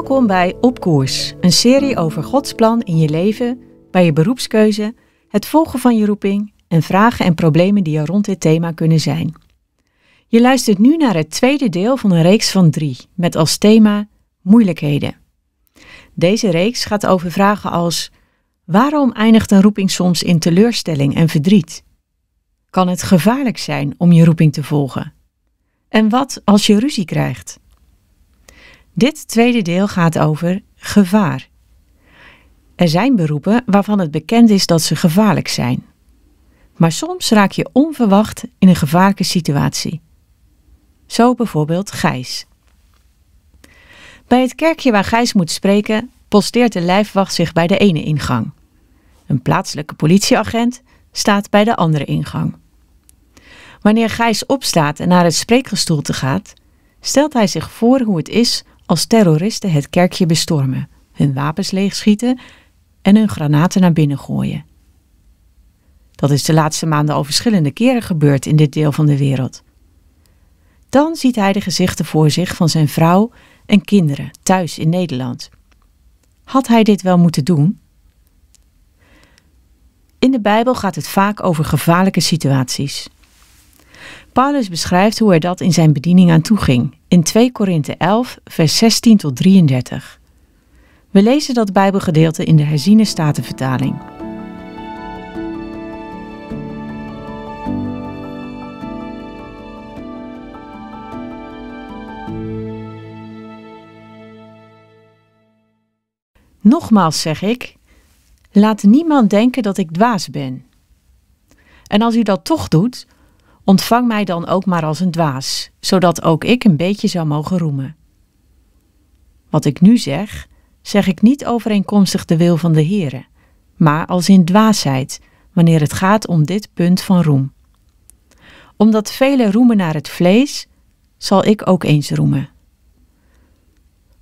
Welkom bij Op Koers, een serie over Gods plan in je leven, bij je beroepskeuze, het volgen van je roeping en vragen en problemen die er rond dit thema kunnen zijn. Je luistert nu naar het tweede deel van een reeks van drie, met als thema moeilijkheden. Deze reeks gaat over vragen als: waarom eindigt een roeping soms in teleurstelling en verdriet? Kan het gevaarlijk zijn om je roeping te volgen? En wat als je ruzie krijgt? Dit tweede deel gaat over gevaar. Er zijn beroepen waarvan het bekend is dat ze gevaarlijk zijn. Maar soms raak je onverwacht in een gevaarlijke situatie. Zo bijvoorbeeld Gijs. Bij het kerkje waar Gijs moet spreken, posteert de lijfwacht zich bij de ene ingang. Een plaatselijke politieagent staat bij de andere ingang. Wanneer Gijs opstaat en naar het spreekgestoelte gaat, stelt hij zich voor hoe het is als terroristen het kerkje bestormen, hun wapens leegschieten en hun granaten naar binnen gooien. Dat is de laatste maanden al verschillende keren gebeurd in dit deel van de wereld. Dan ziet hij de gezichten voor zich van zijn vrouw en kinderen thuis in Nederland. Had hij dit wel moeten doen? In de Bijbel gaat het vaak over gevaarlijke situaties. Paulus beschrijft hoe er dat in zijn bediening aan toe ging in 2 Korinthe 11, vers 16 tot 33. We lezen dat Bijbelgedeelte in de herziene statenvertaling. Nogmaals zeg ik, laat niemand denken dat ik dwaas ben. En als u dat toch doet, Ontvang mij dan ook maar als een dwaas, zodat ook ik een beetje zou mogen roemen. Wat ik nu zeg, zeg ik niet overeenkomstig de wil van de Heere, maar als in dwaasheid, wanneer het gaat om dit punt van roem. Omdat velen roemen naar het vlees, zal ik ook eens roemen.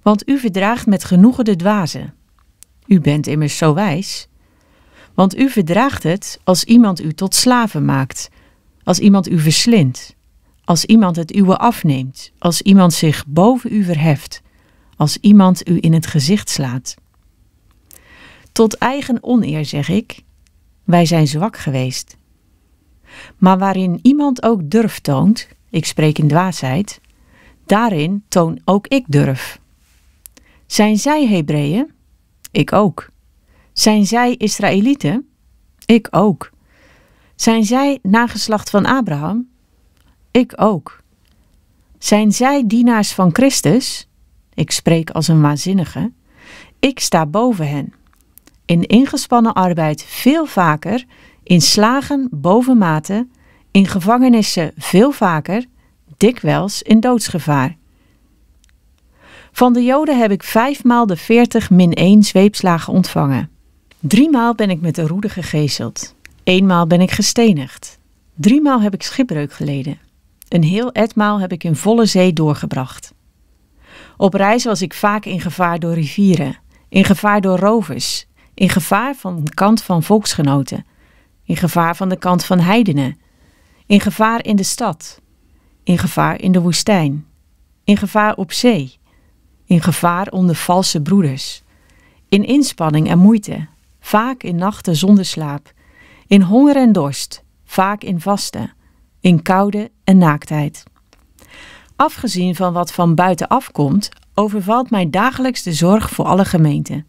Want u verdraagt met genoegen de dwazen. U bent immers zo wijs. Want u verdraagt het als iemand u tot slaven maakt, als iemand u verslindt, als iemand het uwe afneemt, als iemand zich boven u verheft, als iemand u in het gezicht slaat. Tot eigen oneer zeg ik, wij zijn zwak geweest. Maar waarin iemand ook durf toont, ik spreek in dwaasheid, daarin toon ook ik durf. Zijn zij Hebreeën? Ik ook. Zijn zij Israëlieten? Ik ook. Zijn zij nageslacht van Abraham? Ik ook. Zijn zij dienaars van Christus? Ik spreek als een waanzinnige. Ik sta boven hen. In ingespannen arbeid veel vaker, in slagen bovenmate, in gevangenissen veel vaker, dikwijls in doodsgevaar. Van de Joden heb ik vijfmaal de veertig min één zweepslagen ontvangen. Driemaal ben ik met de roede gegezeld. Eenmaal ben ik gestenigd. Driemaal heb ik schipbreuk geleden. Een heel etmaal heb ik in volle zee doorgebracht. Op reis was ik vaak in gevaar door rivieren, in gevaar door rovers, in gevaar van de kant van volksgenoten, in gevaar van de kant van heidenen, in gevaar in de stad, in gevaar in de woestijn, in gevaar op zee, in gevaar onder valse broeders, in inspanning en moeite, vaak in nachten zonder slaap, in honger en dorst, vaak in vasten, in koude en naaktheid. Afgezien van wat van buitenaf komt, overvalt mij dagelijks de zorg voor alle gemeenten.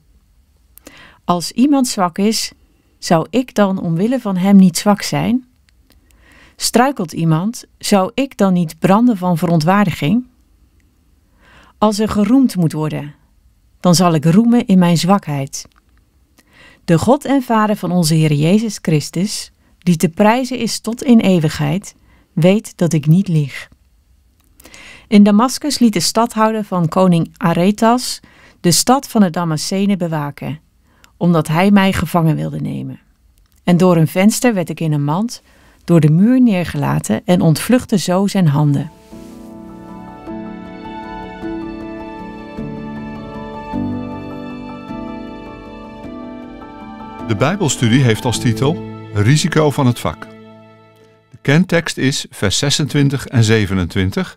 Als iemand zwak is, zou ik dan omwille van hem niet zwak zijn? Struikelt iemand, zou ik dan niet branden van verontwaardiging? Als er geroemd moet worden, dan zal ik roemen in mijn zwakheid de God en Vader van onze Heer Jezus Christus, die te prijzen is tot in eeuwigheid, weet dat ik niet lieg. In Damaskus liet de stadhouder van koning Aretas de stad van de Damascenen bewaken, omdat hij mij gevangen wilde nemen. En door een venster werd ik in een mand door de muur neergelaten en ontvluchtte zo zijn handen. De Bijbelstudie heeft als titel Risico van het vak. De kentekst is vers 26 en 27.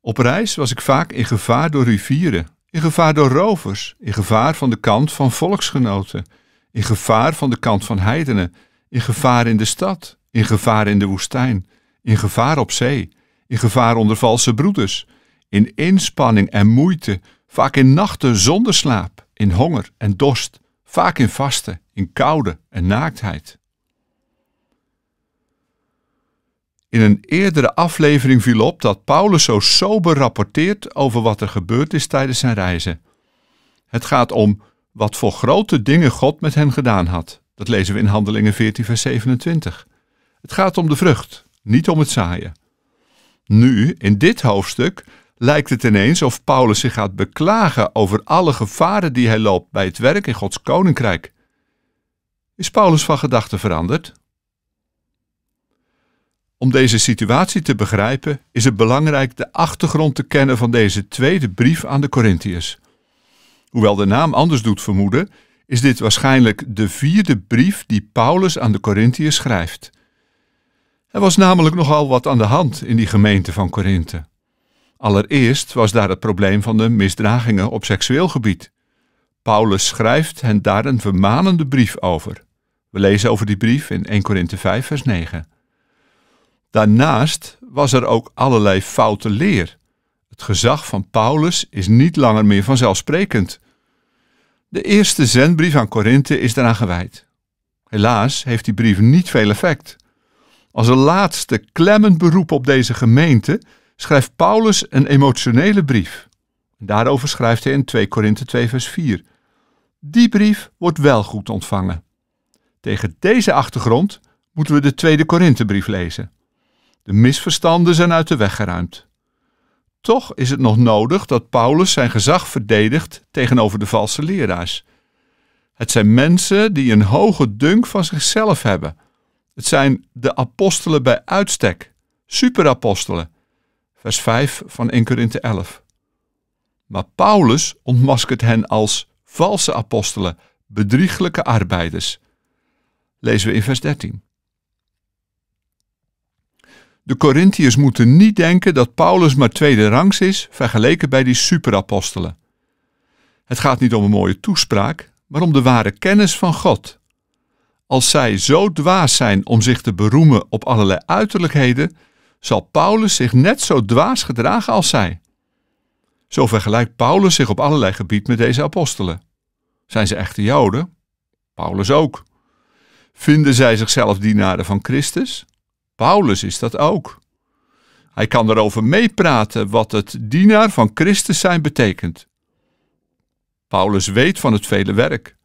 Op reis was ik vaak in gevaar door rivieren, in gevaar door rovers, in gevaar van de kant van volksgenoten, in gevaar van de kant van heidenen, in gevaar in de stad, in gevaar in de woestijn, in gevaar op zee, in gevaar onder valse broeders, in inspanning en moeite, vaak in nachten zonder slaap, in honger en dorst, vaak in vasten, in koude en naaktheid. In een eerdere aflevering viel op dat Paulus zo sober rapporteert over wat er gebeurd is tijdens zijn reizen. Het gaat om wat voor grote dingen God met hen gedaan had. Dat lezen we in Handelingen 14, vers 27. Het gaat om de vrucht, niet om het zaaien. Nu, in dit hoofdstuk, lijkt het ineens of Paulus zich gaat beklagen over alle gevaren die hij loopt bij het werk in Gods koninkrijk. Is Paulus van gedachten veranderd? Om deze situatie te begrijpen, is het belangrijk de achtergrond te kennen van deze tweede brief aan de Corinthiërs. Hoewel de naam anders doet vermoeden, is dit waarschijnlijk de vierde brief die Paulus aan de Corinthiërs schrijft. Er was namelijk nogal wat aan de hand in die gemeente van Korinthe. Allereerst was daar het probleem van de misdragingen op seksueel gebied. Paulus schrijft hen daar een vermanende brief over. We lezen over die brief in 1 Korinthe 5, vers 9. Daarnaast was er ook allerlei foute leer. Het gezag van Paulus is niet langer meer vanzelfsprekend. De eerste zendbrief aan Korinthe is daaraan gewijd. Helaas heeft die brief niet veel effect. Als een laatste klemmend beroep op deze gemeente schrijft Paulus een emotionele brief. Daarover schrijft hij in 2 Korinthe 2 vers 4. Die brief wordt wel goed ontvangen. Tegen deze achtergrond moeten we de tweede Korinthebrief lezen. De misverstanden zijn uit de weg geruimd. Toch is het nog nodig dat Paulus zijn gezag verdedigt tegenover de valse leraars. Het zijn mensen die een hoge dunk van zichzelf hebben. Het zijn de apostelen bij uitstek, superapostelen, vers 5 van 1 Korinthe 11. Maar Paulus ontmaskert hen als valse apostelen, bedrieglijke arbeiders. Lezen we in vers 13. De Corinthiërs moeten niet denken dat Paulus maar tweede rangs is vergeleken bij die superapostelen. Het gaat niet om een mooie toespraak, maar om de ware kennis van God. Als zij zo dwaas zijn om zich te beroemen op allerlei uiterlijkheden, zal Paulus zich net zo dwaas gedragen als zij. Zo vergelijkt Paulus zich op allerlei gebied met deze apostelen. Zijn ze echte Joden? Paulus ook. Vinden zij zichzelf dienaren van Christus? Paulus is dat ook. Hij kan erover meepraten wat het dienaar van Christus zijn betekent. Paulus weet van het vele werk,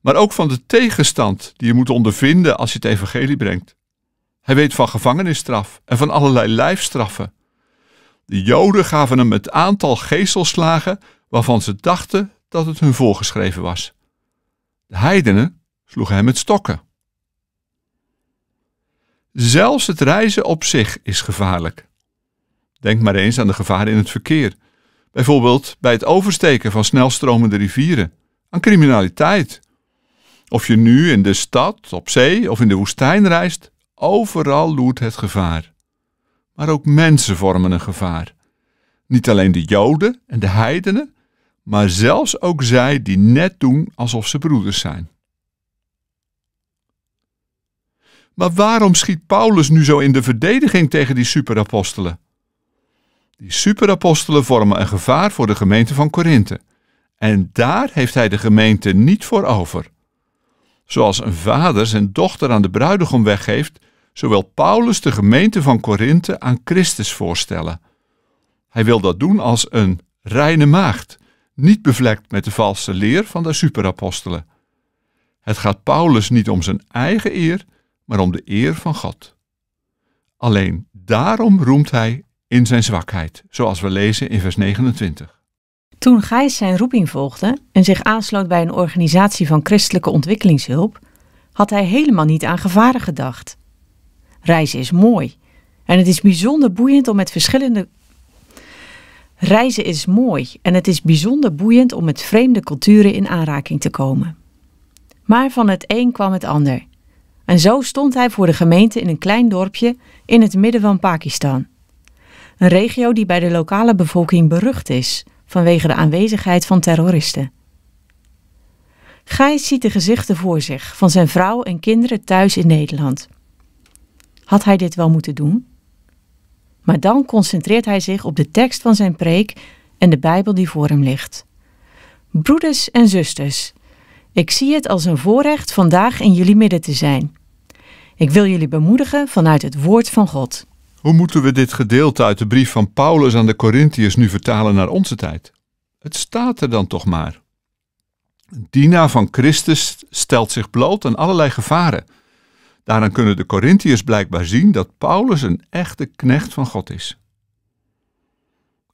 maar ook van de tegenstand die je moet ondervinden als je het evangelie brengt. Hij weet van gevangenisstraf en van allerlei lijfstraffen. De Joden gaven hem het aantal geestelslagen waarvan ze dachten dat het hun voorgeschreven was. De heidenen sloegen hem met stokken. Zelfs het reizen op zich is gevaarlijk. Denk maar eens aan de gevaren in het verkeer. Bijvoorbeeld bij het oversteken van snelstromende rivieren, aan criminaliteit. Of je nu in de stad, op zee of in de woestijn reist, Overal loert het gevaar. Maar ook mensen vormen een gevaar. Niet alleen de Joden en de heidenen, maar zelfs ook zij die net doen alsof ze broeders zijn. Maar waarom schiet Paulus nu zo in de verdediging tegen die superapostelen? Die superapostelen vormen een gevaar voor de gemeente van Korinthe. En daar heeft hij de gemeente niet voor over. Zoals een vader zijn dochter aan de bruidegom weggeeft, zowel Paulus de gemeente van Korinthe aan Christus voorstellen. Hij wil dat doen als een reine maagd, niet bevlekt met de valse leer van de superapostelen. Het gaat Paulus niet om zijn eigen eer, maar om de eer van God. Alleen daarom roemt hij in zijn zwakheid, zoals we lezen in vers 29. Toen Gijs zijn roeping volgde en zich aansloot bij een organisatie van christelijke ontwikkelingshulp, had hij helemaal niet aan gevaren gedacht. Reizen is mooi. En het is bijzonder boeiend om met verschillende. Reizen is mooi en het is bijzonder boeiend om met vreemde culturen in aanraking te komen. Maar van het een kwam het ander. En zo stond hij voor de gemeente in een klein dorpje in het midden van Pakistan. Een regio die bij de lokale bevolking berucht is vanwege de aanwezigheid van terroristen. Gijs ziet de gezichten voor zich van zijn vrouw en kinderen thuis in Nederland. Had hij dit wel moeten doen? Maar dan concentreert hij zich op de tekst van zijn preek en de Bijbel die voor hem ligt. Broeders en zusters, ik zie het als een voorrecht vandaag in jullie midden te zijn. Ik wil jullie bemoedigen vanuit het woord van God. Hoe moeten we dit gedeelte uit de brief van Paulus aan de Corinthiërs nu vertalen naar onze tijd? Het staat er dan toch maar. Dina van Christus stelt zich bloot aan allerlei gevaren Daaraan kunnen de Corinthiërs blijkbaar zien dat Paulus een echte knecht van God is.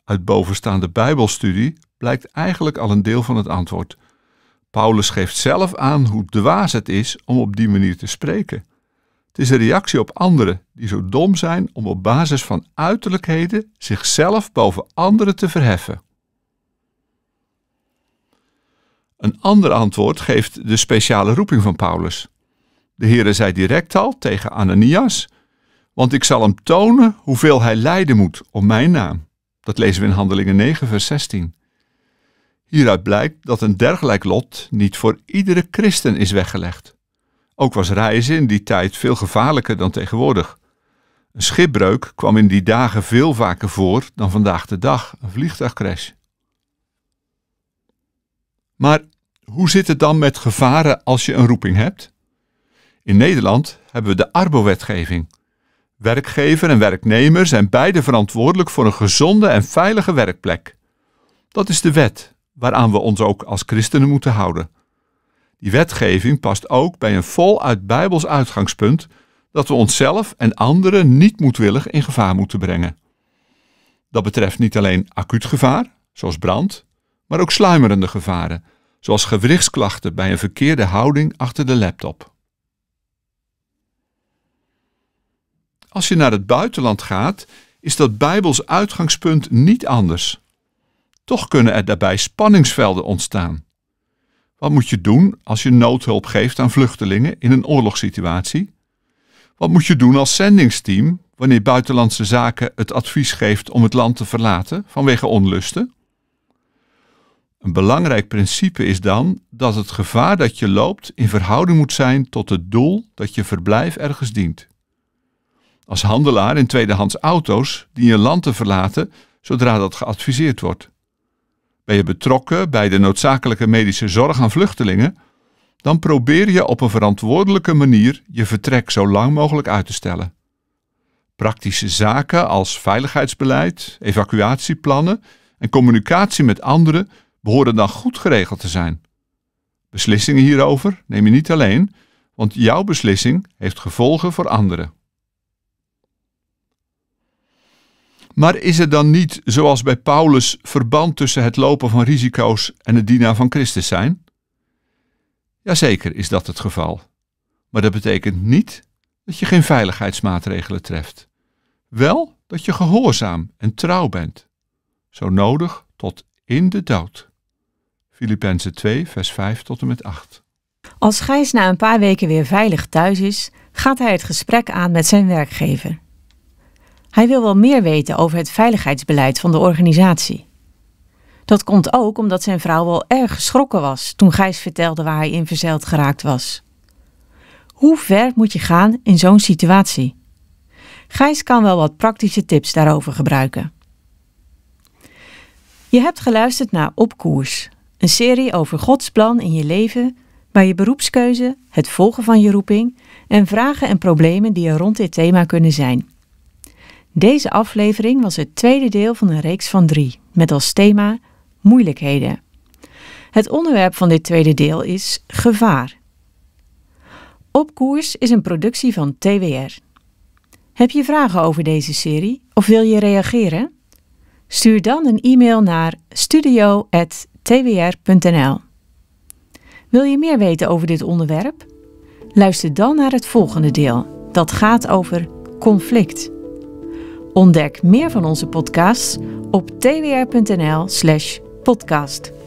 Uit bovenstaande Bijbelstudie blijkt eigenlijk al een deel van het antwoord. Paulus geeft zelf aan hoe dwaas het is om op die manier te spreken. Het is een reactie op anderen die zo dom zijn om op basis van uiterlijkheden zichzelf boven anderen te verheffen. Een ander antwoord geeft de speciale roeping van Paulus. De Heere zei direct al tegen Ananias, want ik zal hem tonen hoeveel hij lijden moet om mijn naam. Dat lezen we in Handelingen 9, vers 16. Hieruit blijkt dat een dergelijk lot niet voor iedere christen is weggelegd. Ook was reizen in die tijd veel gevaarlijker dan tegenwoordig. Een schipbreuk kwam in die dagen veel vaker voor dan vandaag de dag, een vliegtuigcrash. Maar hoe zit het dan met gevaren als je een roeping hebt? In Nederland hebben we de Arbo-wetgeving. Werkgever en werknemer zijn beide verantwoordelijk voor een gezonde en veilige werkplek. Dat is de wet waaraan we ons ook als christenen moeten houden. Die wetgeving past ook bij een voluit Bijbels uitgangspunt dat we onszelf en anderen niet moedwillig in gevaar moeten brengen. Dat betreft niet alleen acuut gevaar, zoals brand, maar ook sluimerende gevaren, zoals gewrichtsklachten bij een verkeerde houding achter de laptop. Als je naar het buitenland gaat, is dat Bijbels uitgangspunt niet anders. Toch kunnen er daarbij spanningsvelden ontstaan. Wat moet je doen als je noodhulp geeft aan vluchtelingen in een oorlogssituatie? Wat moet je doen als zendingsteam wanneer Buitenlandse Zaken het advies geeft om het land te verlaten vanwege onlusten? Een belangrijk principe is dan dat het gevaar dat je loopt in verhouding moet zijn tot het doel dat je verblijf ergens dient als handelaar in tweedehands auto's die je land te verlaten zodra dat geadviseerd wordt. Ben je betrokken bij de noodzakelijke medische zorg aan vluchtelingen, dan probeer je op een verantwoordelijke manier je vertrek zo lang mogelijk uit te stellen. Praktische zaken als veiligheidsbeleid, evacuatieplannen en communicatie met anderen behoren dan goed geregeld te zijn. Beslissingen hierover neem je niet alleen, want jouw beslissing heeft gevolgen voor anderen. Maar is er dan niet, zoals bij Paulus, verband tussen het lopen van risico's en het dienaar van Christus zijn? Jazeker is dat het geval. Maar dat betekent niet dat je geen veiligheidsmaatregelen treft. Wel dat je gehoorzaam en trouw bent, zo nodig tot in de dood. Filippenzen 2, vers 5 tot en met 8. Als Gijs na een paar weken weer veilig thuis is, gaat hij het gesprek aan met zijn werkgever. Hij wil wel meer weten over het veiligheidsbeleid van de organisatie. Dat komt ook omdat zijn vrouw wel erg geschrokken was toen Gijs vertelde waar hij in verzeild geraakt was. Hoe ver moet je gaan in zo'n situatie? Gijs kan wel wat praktische tips daarover gebruiken. Je hebt geluisterd naar Op Koers, een serie over Gods plan in je leven, bij je beroepskeuze, het volgen van je roeping en vragen en problemen die er rond dit thema kunnen zijn. Deze aflevering was het tweede deel van een reeks van drie, met als thema moeilijkheden. Het onderwerp van dit tweede deel is gevaar. Op koers is een productie van TWR. Heb je vragen over deze serie of wil je reageren? Stuur dan een e-mail naar studio.twr.nl. Wil je meer weten over dit onderwerp? Luister dan naar het volgende deel. Dat gaat over conflict. Ontdek meer van onze podcasts op twr.nl/podcast.